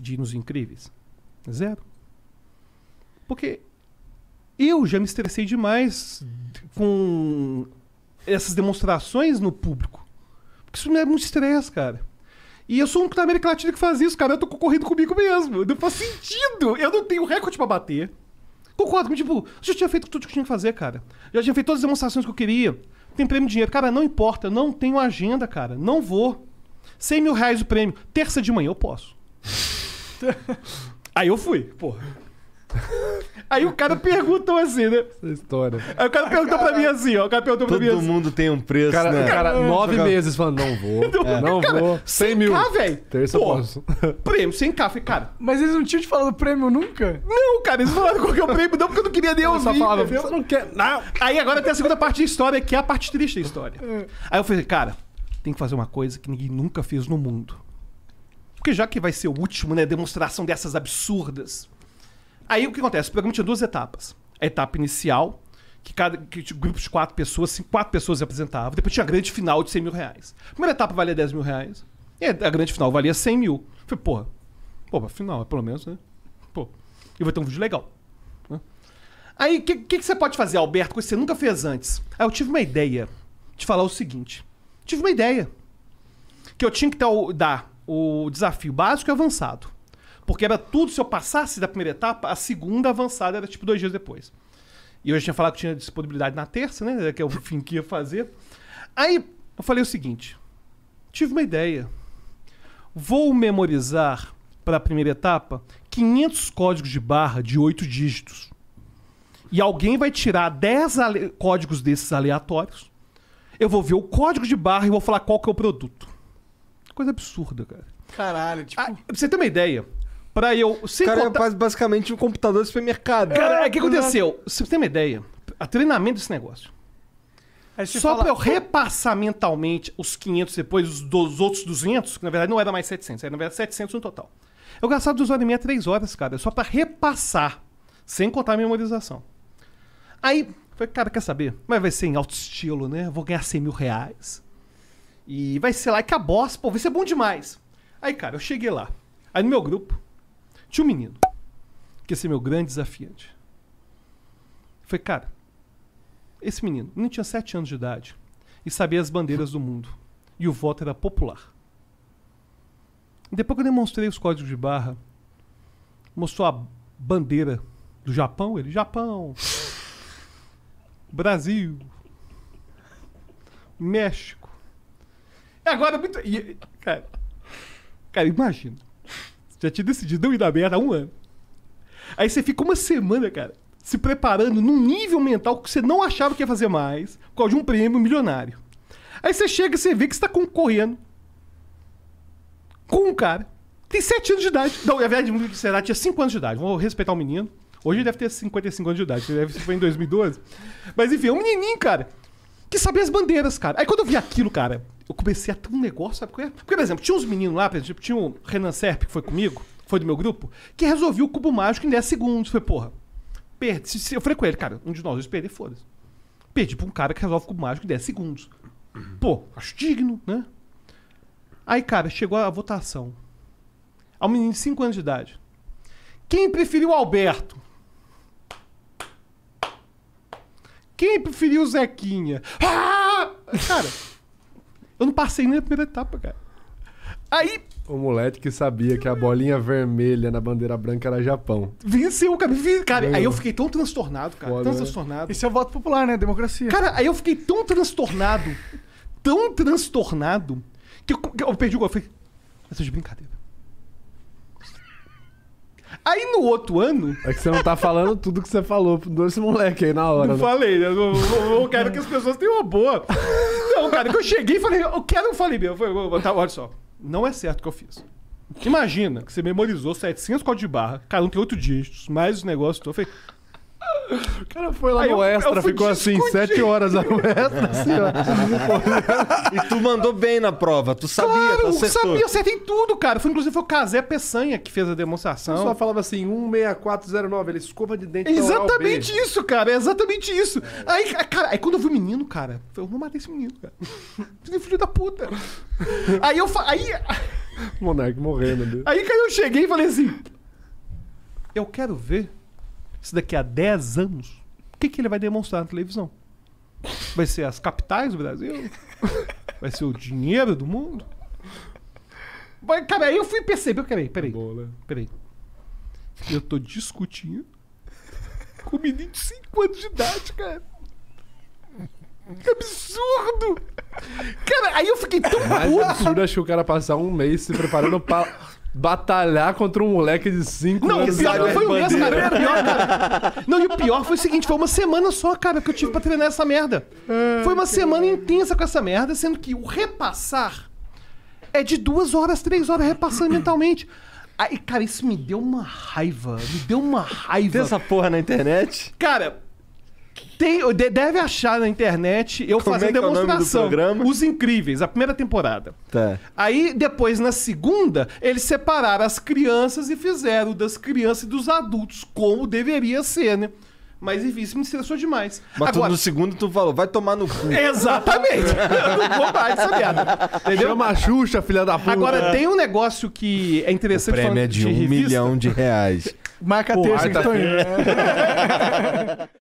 de Nos Incríveis? Zero. Porque eu já me estressei demais com essas demonstrações no público. Porque isso me é muito estresse, cara. E eu sou um da América Latina que faz isso, cara. Eu tô concorrendo comigo mesmo. Não faz sentido. Eu não tenho recorde para bater. Concordo, comigo. tipo, eu já tinha feito tudo que tinha que fazer, cara. Eu já tinha feito todas as demonstrações que eu queria. Tem prêmio de dinheiro. Cara, não importa. Não tenho agenda, cara. Não vou. 100 mil reais o prêmio. Terça de manhã eu posso. Aí eu fui, pô. Aí o cara perguntou assim, né? Essa história. Aí o cara perguntou cara, pra mim assim, ó. O cara perguntou pra mim assim. Todo mundo tem um preço, cara, né? Cara, nove cara... meses falando, não vou. é, não cara, vou. 100 mil. velho. Terça Pô, posso. Prêmio, 100k. Falei, cara. Mas eles não tinham te falado prêmio nunca? Não, cara. Eles falaram qual que é o prêmio, não, porque eu não queria nem ouvir. falava, você não quer. Não. Aí agora tem a segunda parte da história, que é a parte triste da história. É. Aí eu falei, cara, tem que fazer uma coisa que ninguém nunca fez no mundo. Porque já que vai ser o último, né? Demonstração dessas absurdas. Aí o que acontece? O programa tinha duas etapas. A etapa inicial, que cada que grupos de quatro pessoas, quatro pessoas se apresentavam. Depois tinha a grande final de 100 mil reais. A primeira etapa valia 10 mil reais. E a grande final valia 100 mil. Eu falei, porra, pô, final, é pelo menos, né? Pô, e vai ter um vídeo legal. Né? Aí, o que, que, que, você pode fazer, Alberto, coisa que você nunca fez antes? Aí eu tive uma ideia de falar o seguinte. Tive uma ideia. Que eu tinha que dar o desafio básico e avançado. Porque era tudo, se eu passasse da primeira etapa, a segunda avançada era tipo dois dias depois. E eu já tinha falado que tinha disponibilidade na terça, né? Que é o fim que ia fazer. Aí eu falei o seguinte: tive uma ideia. Vou memorizar para a primeira etapa 500 códigos de barra de 8 dígitos. E alguém vai tirar 10 códigos desses aleatórios. Eu vou ver o código de barra e vou falar qual que é o produto. Coisa absurda, cara. Caralho, tipo. Ah, pra você ter uma ideia, pra eu. Sem o cara contar... basicamente um computador de supermercado. Cara, o é, que aconteceu? você tem uma ideia, a treinamento desse negócio. Só fala... pra eu repassar mentalmente os 500 depois os dos outros 200, que na verdade não era mais 700, era na verdade 700 no total. Eu gastava 2 horas e meia, 3 horas, cara, só pra repassar, sem contar a memorização. Aí, falei, cara, quer saber? Mas vai ser em alto estilo, né? Vou ganhar 100 mil reais. E vai ser lá, e boss pô, vai ser bom demais. Aí, cara, eu cheguei lá. Aí no meu grupo, tinha um menino, que ia ser meu grande desafiante. Foi, cara, esse menino, não tinha sete anos de idade e sabia as bandeiras do mundo. E o voto era popular. Depois que eu demonstrei os códigos de barra, mostrou a bandeira do Japão, ele, Japão, Brasil, México, Agora, é muito. E, cara, cara, imagina. Você já tinha decidido não ir na merda há um ano. Aí você fica uma semana, cara, se preparando num nível mental que você não achava que ia fazer mais, por causa de um prêmio milionário. Aí você chega e você vê que você tá concorrendo com um cara. Tem 7 anos de idade. Não, na verdade, o Será tinha 5 anos de idade. Vou respeitar o menino. Hoje ele deve ter 55 anos de idade. Ele deve foi em 2012. Mas enfim, é um menininho, cara, que sabia as bandeiras, cara. Aí quando eu vi aquilo, cara, eu comecei a ter um negócio, sabe? É? Porque, por exemplo, tinha uns meninos lá, por exemplo, tinha o Renan Serp, que foi comigo, foi do meu grupo, que resolveu o cubo mágico em 10 segundos. Foi, porra, perdi. Eu falei com ele, cara, um de nós dois perder, foda-se. Perdi pra um cara que resolve o cubo mágico em 10 segundos. Pô, acho digno, né? Aí, cara, chegou a votação. Ao menino de 5 anos de idade. Quem preferiu o Alberto? Quem preferiu o Zequinha? Ah! Cara. Eu não passei nem a primeira etapa, cara. Aí. O moleque que sabia que a bolinha vermelha na bandeira branca era Japão. Venceu, cara. cara aí eu fiquei tão transtornado, cara. Foda, tão né? transtornado. Isso é o voto popular, né? Democracia. Cara, aí eu fiquei tão transtornado, tão transtornado, que eu, que eu perdi o gol. Eu falei, mas de brincadeira. Aí no outro ano. É que você não tá falando tudo que você falou pro esse moleque aí na hora. Não né? falei, né? eu, eu, eu, quero que as pessoas tenham uma boa. Não, cara, que eu cheguei e falei, eu quero, eu falei, meu, eu vou, tá, olha só, não é certo o que eu fiz. Imagina que você memorizou 700 códigos de barra, cara, não tem oito dígitos, mais os negócios, eu falei, o cara foi lá aí no eu, extra, eu ficou assim, sete horas no extra, assim, ó. E tu mandou bem na prova, tu sabia, claro, tu acertou. sabia, eu acertei tudo, cara. Foi, inclusive foi o Casé Peçanha que fez a demonstração. Só falava assim, 16409, ele escova de dente. exatamente oral, isso, cara, é exatamente isso. Aí, cara, aí quando eu vi o menino, cara, eu não matei esse menino, cara. Filho da puta. aí eu aí Monarque morrendo. Aí quando eu cheguei e falei assim, eu quero ver se daqui a 10 anos, o que, que ele vai demonstrar na televisão? Vai ser as capitais do Brasil? Vai ser o dinheiro do mundo? Vai, cara, aí eu fui perceber. Peraí, né? peraí. Bola. Peraí. Eu tô discutindo com um menino de 5 anos de idade, cara. Que absurdo! Cara, aí eu fiquei tão é puto. É absurdo acho que o cara passar um mês se preparando para batalhar contra um moleque de 5 anos. Não, o pior não foi o é mesmo, cara. É pior, cara. Não, e o pior foi o seguinte: foi uma semana só, cara, que eu tive pra treinar essa merda. É, foi uma semana intensa com essa merda, sendo que o repassar é de duas horas, três horas repassando mentalmente. Aí, cara, isso me deu uma raiva. Me deu uma raiva. Tem essa porra na internet? Cara, tem, deve achar na internet eu Como é fazendo é demonstração. É Os Incríveis, a primeira temporada. Tá. Aí, depois, na segunda, eles separaram as crianças e fizeram das crianças e dos adultos, como deveria ser, né? Mas enfim, isso me estressou demais. Mas Agora, no segundo tu falou, vai tomar no cu. Exatamente. Eu não vou mais essa merda. Entendeu? Chama a Xuxa, filha da puta. Agora, tem um negócio que é interessante. O prêmio é de, de um revista. milhão de reais. Marca Pô, terça que tô indo.